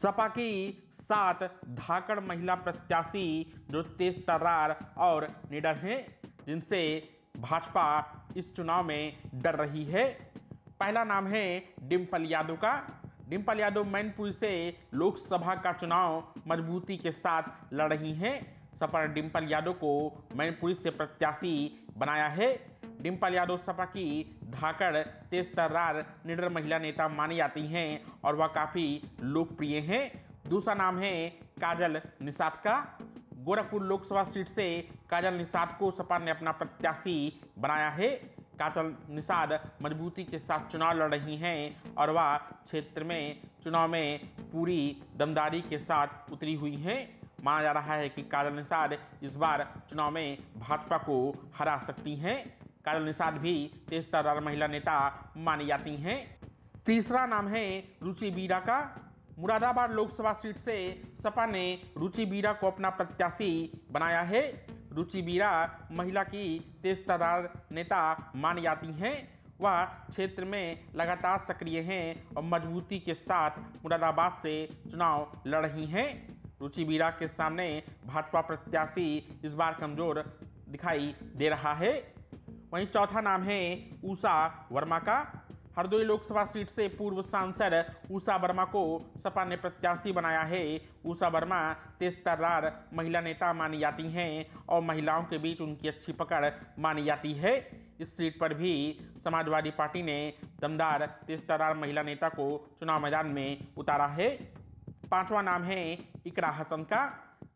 सपा की सात धाकड़ महिला प्रत्याशी जो तेज तर्रार और निडर हैं जिनसे भाजपा इस चुनाव में डर रही है पहला नाम है डिम्पल यादव का डिम्पल यादव मैनपुरी से लोकसभा का चुनाव मजबूती के साथ लड़ रही हैं सपा डिम्पल यादव को मैनपुरी से प्रत्याशी बनाया है डिम्पल यादव सपा की धाकड़ तेज तर्रार निडर महिला नेता मानी जाती हैं और वह काफ़ी लोकप्रिय हैं दूसरा नाम है काजल निषाद का गोरखपुर लोकसभा सीट से काजल निषाद को सपा ने अपना प्रत्याशी बनाया है काजल निषाद मजबूती के साथ चुनाव लड़ रही हैं और वह क्षेत्र में चुनाव में पूरी दमदारी के साथ उतरी हुई हैं माना जा रहा है कि काजल निषाद इस बार चुनाव में भाजपा को हरा सकती हैं काजल निषाद भी तेज तरार महिला नेता मानी जाती हैं तीसरा नाम है रुचि बीरा का मुरादाबाद लोकसभा सीट से सपा ने रुचि बीरा को अपना प्रत्याशी बनाया है रुचि बीरा महिला की तेज तरार नेता मानी जाती हैं वह क्षेत्र में लगातार सक्रिय हैं और मजबूती के साथ मुरादाबाद से चुनाव लड़ रही हैं रुचि बीरा के सामने भाजपा प्रत्याशी इस बार कमजोर दिखाई दे रहा है वहीं चौथा नाम है उषा वर्मा का हरदोई लोकसभा सीट से पूर्व सांसद उषा वर्मा को सपा ने प्रत्याशी बनाया है उषा वर्मा तेज तर्रार महिला नेता मानी जाती हैं और महिलाओं के बीच उनकी अच्छी पकड़ मानी जाती है इस सीट पर भी समाजवादी पार्टी ने दमदार तेज तर्रार महिला नेता को चुनाव मैदान में उतारा है पांचवा नाम है इकरा हसन का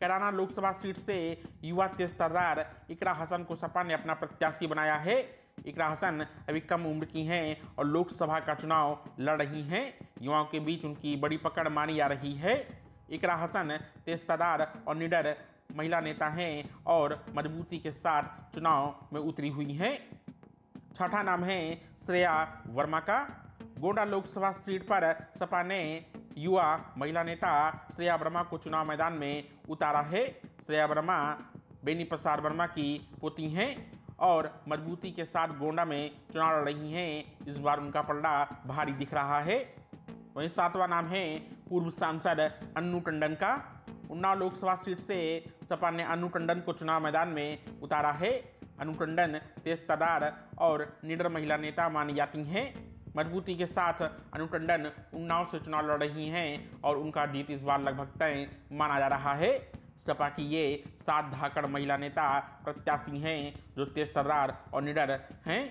कैराना लोकसभा सीट से युवा तेज तरदार इकरा हसन को सपा ने अपना प्रत्याशी बनाया है इकरा हसन अभी कम उम्र की हैं और लोकसभा का चुनाव लड़ रही हैं युवाओं के बीच उनकी बड़ी पकड़ मानी जा रही है इकरा हसन तेजतदार और निडर महिला नेता हैं और मजबूती के साथ चुनाव में उतरी हुई हैं छठा नाम है श्रेया वर्मा का गोंडा लोकसभा सीट पर सपा ने युवा महिला नेता श्रेया वर्मा को चुनाव मैदान में उतारा है श्रेया वर्मा बेनी प्रसाद वर्मा की पोती हैं और मजबूती के साथ गोंडा में चुनाव लड़ रही हैं इस बार उनका पलड़ा भारी दिख रहा है वहीं सातवां नाम है पूर्व सांसद अन्नू टंडन का उन्नाव लोकसभा सीट से सपा ने अनु टंडन को चुनाव मैदान में उतारा है अनु टंडन तेज तदार और निडर महिला नेता मानी जाती हैं मजबूती के साथ अनु टंडन उन्नाव से चुनाव लड़ रही हैं और उनका जीत इस बार लगभग तय माना जा रहा है सपा की ये सात धाकड़ महिला नेता प्रत्याशी हैं जो तेज तर्रार और निडर हैं